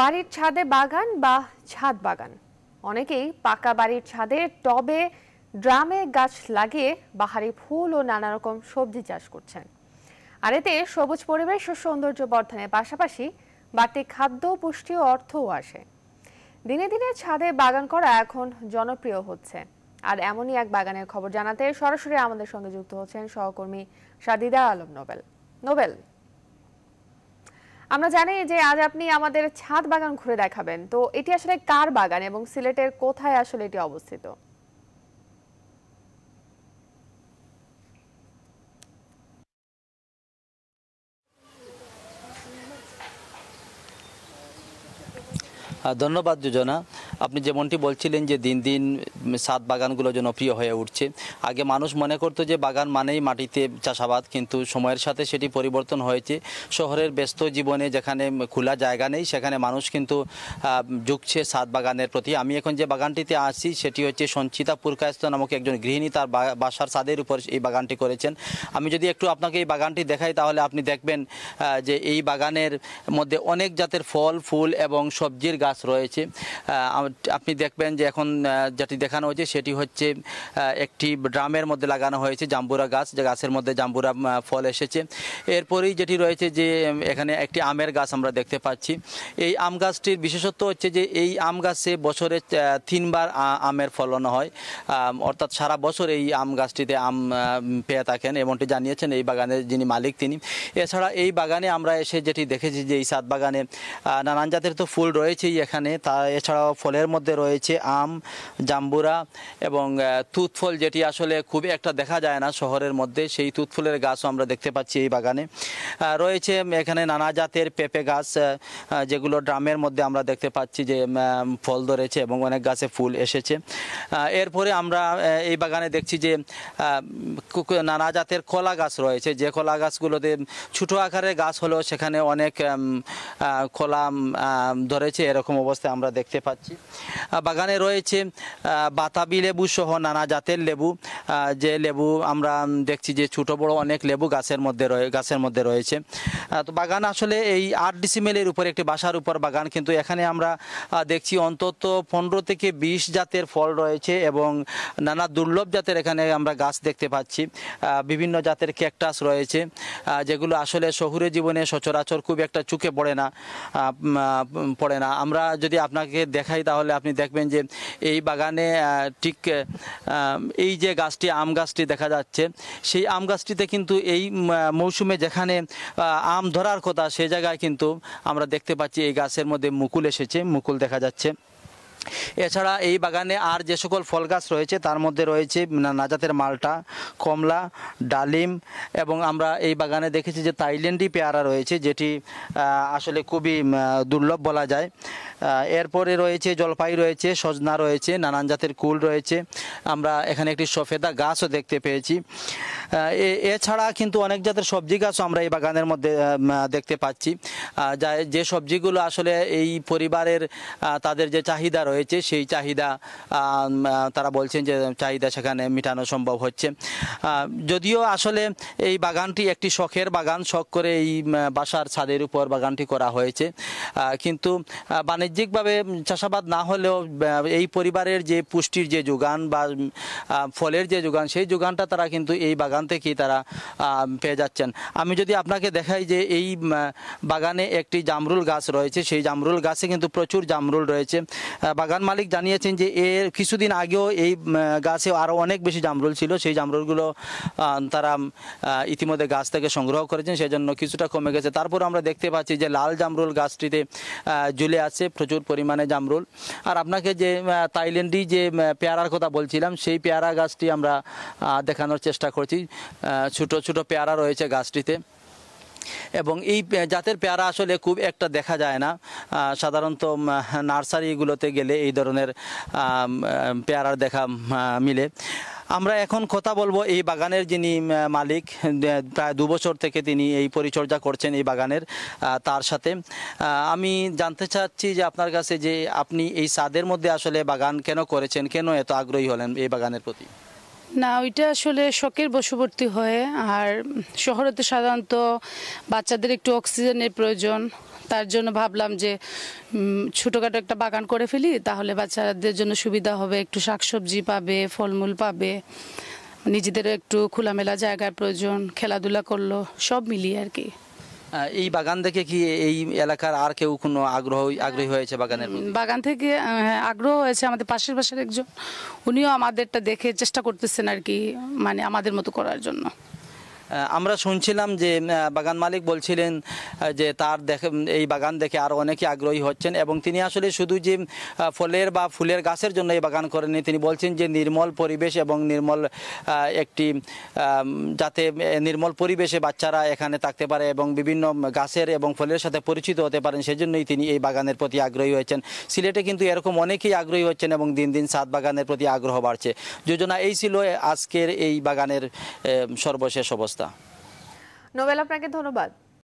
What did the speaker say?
বাড়ির ছাদে বাগান বা ছাদ বাগান অনেকেই পাকা বাড়ির ছাদে টবে ড্রামে গাছ লাগিয়ে বাহারি ফুল ও নানা রকম সবজি চাষ করছেন আর এতে সবুজ পরিবেশ ও সৌন্দর্য বর্ধনের পাশাপাশি বাড়তি খাদ্য পুষ্টি ও অর্থও আসে দিনে দিনে ছাদে বাগান করা এখন জনপ্রিয় হচ্ছে আর এমনই এক বাগানের খবর জানাতে সরাসরি আমাদের সঙ্গে যুক্ত হচ্ছেন সহকর্মী সাদিদা আলম নোবেল নোবেল আমরা জানি যে আজ আপনি আমাদের ছাদ বাগান ঘুরে দেখাবেন তো এটি আসলে কার বাগান এবং সিলেটের কোথায় আসলে এটি অবস্থিত ধন্যবাদ যোজনা আপনি যেমনটি বলছিলেন যে দিন দিন সাত বাগানগুলো জনপ্রিয় হয়ে উঠছে আগে মানুষ মনে করতো যে বাগান মানেই মাটিতে চাষাবাদ কিন্তু সময়ের সাথে সেটি পরিবর্তন হয়েছে শহরের ব্যস্ত জীবনে যেখানে খোলা জায়গা নেই সেখানে মানুষ কিন্তু ঝুঁকছে সাত বাগানের প্রতি আমি এখন যে বাগানটিতে আসি সেটি হচ্ছে সঞ্চিতা পুরকায়স্ত নামক একজন গৃহিণী তার বাসার সাদের উপর এই বাগানটি করেছেন আমি যদি একটু আপনাকে এই বাগানটি দেখাই তাহলে আপনি দেখবেন যে এই বাগানের মধ্যে অনেক জাতের ফল ফুল এবং সবজির গাছ রয়েছে আপনি দেখবেন যে এখন যেটি দেখানো হয়েছে সেটি হচ্ছে একটি ড্রামের মধ্যে লাগানো হয়েছে জাম্বুরা গাছ যে গাছের মধ্যে জাম্বুরা ফল এসেছে এরপরেই যেটি রয়েছে যে এখানে একটি আমের গাছ আমরা দেখতে পাচ্ছি এই আম গাছটির বিশেষত্ব হচ্ছে যে এই আম গাছে বছরে তিনবার আমের ফলন হয় অর্থাৎ সারা বছর এই আম গাছটিতে আম পেয়ে থাকেন এমনটি জানিয়েছেন এই বাগানের যিনি মালিক তিনি এছাড়া এই বাগানে আমরা এসে যেটি দেখেছি যে এই সাত বাগানে নানান জাতের তো ফুল রয়েছেই এখানে তা এছাড়াও ফল ফলের মধ্যে রয়েছে আম জাম্বুরা এবং তুতফল যেটি আসলে খুব একটা দেখা যায় না শহরের মধ্যে সেই তুতফলের গাছও আমরা দেখতে পাচ্ছি এই বাগানে রয়েছে এখানে নানা জাতের পেঁপে গাছ যেগুলো ড্রামের মধ্যে আমরা দেখতে পাচ্ছি যে ফল ধরেছে এবং অনেক গাছে ফুল এসেছে এরপরে আমরা এই বাগানে দেখছি যে নানা জাতের কলা গাছ রয়েছে যে কলা গাছগুলোতে ছোটো আকারের গাছ হলেও সেখানে অনেক কলা ধরেছে এরকম অবস্থায় আমরা দেখতে পাচ্ছি বাগানে রয়েছে বাতাবি লেবু সহ নানা জাতের লেবু যে লেবু আমরা দেখছি যে ছোট বড় অনেক লেবু গাছের মধ্যে রয়ে গাছের মধ্যে রয়েছে তো বাগান আসলে এই আট ডিসিমেলের উপর একটি বাসার উপর বাগান কিন্তু এখানে আমরা দেখছি অন্তত পনেরো থেকে বিশ জাতের ফল রয়েছে এবং নানা দুর্লভ জাতের এখানে আমরা গাছ দেখতে পাচ্ছি বিভিন্ন জাতের ক্যাকটাস রয়েছে যেগুলো আসলে শহুরে জীবনে সচরাচর খুব একটা চুকে পড়ে না পড়ে না আমরা যদি আপনাকে দেখাই তা তাহলে আপনি দেখবেন যে এই বাগানে ঠিক এই যে গাছটি আম গাছটি দেখা যাচ্ছে সেই আম গাছটিতে কিন্তু এই মৌসুমে যেখানে আম ধরার কথা সে জায়গায় কিন্তু আমরা দেখতে পাচ্ছি এই গাছের মধ্যে মুকুল এসেছে মুকুল দেখা যাচ্ছে এছাড়া এই বাগানে আর যে সকল ফল গাছ রয়েছে তার মধ্যে রয়েছে নাজাতের মালটা কমলা ডালিম এবং আমরা এই বাগানে দেখেছি যে তাইল্যান্ডি পেয়ারা রয়েছে যেটি আসলে খুবই দুর্লভ বলা যায় এরপরে রয়েছে জলপাই রয়েছে সজনা রয়েছে নানান জাতের কুল রয়েছে আমরা এখানে একটি সফেদা গাছও দেখতে পেয়েছি এছাড়া কিন্তু অনেক জাতের সবজি গাছও আমরা এই বাগানের মধ্যে দেখতে পাচ্ছি যা যে সবজিগুলো আসলে এই পরিবারের তাদের যে চাহিদা রয়েছে সেই চাহিদা তারা বলছেন যে চাহিদা সেখানে মেটানো সম্ভব হচ্ছে যদিও আসলে এই বাগানটি একটি শখের বাগান শখ করে এই বাসার ছাদের উপর বাগানটি করা হয়েছে কিন্তু বাণিজ্যিকভাবে চাষাবাদ না হলেও এই পরিবারের যে পুষ্টির যে যোগান বা ফলের যে যোগান সেই যোগানটা তারা কিন্তু এই বাগান সেখান থেকেই তারা পেয়ে যাচ্ছেন আমি যদি আপনাকে দেখাই যে এই বাগানে একটি জামরুল গাছ রয়েছে সেই জামরুল গাছে কিন্তু প্রচুর জামরুল রয়েছে বাগান মালিক জানিয়েছেন যে এর কিছুদিন আগেও এই গাছে আরও অনেক বেশি জামরুল ছিল সেই জামরুলগুলো তারা ইতিমধ্যে গাছ থেকে সংগ্রহ করেছেন সেজন্য কিছুটা কমে গেছে তারপর আমরা দেখতে পাচ্ছি যে লাল জামরুল গাছটিতে ঝুলে আছে প্রচুর পরিমাণে জামরুল আর আপনাকে যে তাইল্যান্ডি যে পেয়ারার কথা বলছিলাম সেই পেয়ারা গাছটি আমরা দেখানোর চেষ্টা করছি ছোট ছোট পেয়ারা রয়েছে গাছটিতে এবং এই জাতের পেয়ারা আসলে খুব একটা দেখা যায় না সাধারণত নার্সারিগুলোতে গেলে এই ধরনের পেয়ারার দেখা মিলে আমরা এখন কথা বলবো এই বাগানের যিনি মালিক প্রায় দু বছর থেকে তিনি এই পরিচর্যা করছেন এই বাগানের তার সাথে আমি জানতে চাচ্ছি যে আপনার কাছে যে আপনি এই সাদের মধ্যে আসলে বাগান কেন করেছেন কেন এত আগ্রহী হলেন এই বাগানের প্রতি না ওইটা আসলে শখের বশবর্তী হয়ে আর শহরে তো সাধারণত বাচ্চাদের একটু অক্সিজেনের প্রয়োজন তার জন্য ভাবলাম যে ছোটোখাটো একটা বাগান করে ফেলি তাহলে বাচ্চাদের জন্য সুবিধা হবে একটু শাকসবজি পাবে ফলমূল পাবে নিজেদেরও একটু খোলামেলা জায়গার প্রয়োজন খেলাধুলা করলো সব মিলিয়ে আর কি এই বাগান দেখে কি এই এলাকার আর কেউ কোনো আগ্রহ আগ্রহী হয়েছে বাগানের বাগান থেকে হ্যাঁ, আগ্রহ হয়েছে আমাদের পাশের পাশের একজন উনিও আমাদেরটা দেখে চেষ্টা করতেছেন আর কি মানে আমাদের মতো করার জন্য আমরা শুনছিলাম যে বাগান মালিক বলছিলেন যে তার দেখে এই বাগান দেখে আরও অনেকে আগ্রহী হচ্ছেন এবং তিনি আসলে শুধু যে ফলের বা ফুলের গাছের জন্য এই বাগান করেনি তিনি বলছেন যে নির্মল পরিবেশ এবং নির্মল একটি যাতে নির্মল পরিবেশে বাচ্চারা এখানে থাকতে পারে এবং বিভিন্ন গাছের এবং ফলের সাথে পরিচিত হতে পারেন সেজন্যই তিনি এই বাগানের প্রতি আগ্রহী হয়েছেন সিলেটে কিন্তু এরকম অনেকেই আগ্রহী হচ্ছেন এবং দিন দিন সাত বাগানের প্রতি আগ্রহ বাড়ছে যোজনা এই ছিল আজকের এই বাগানের সর্বশেষ অবস্থা ব্যবস্থা নোবেল আপনাকে ধন্যবাদ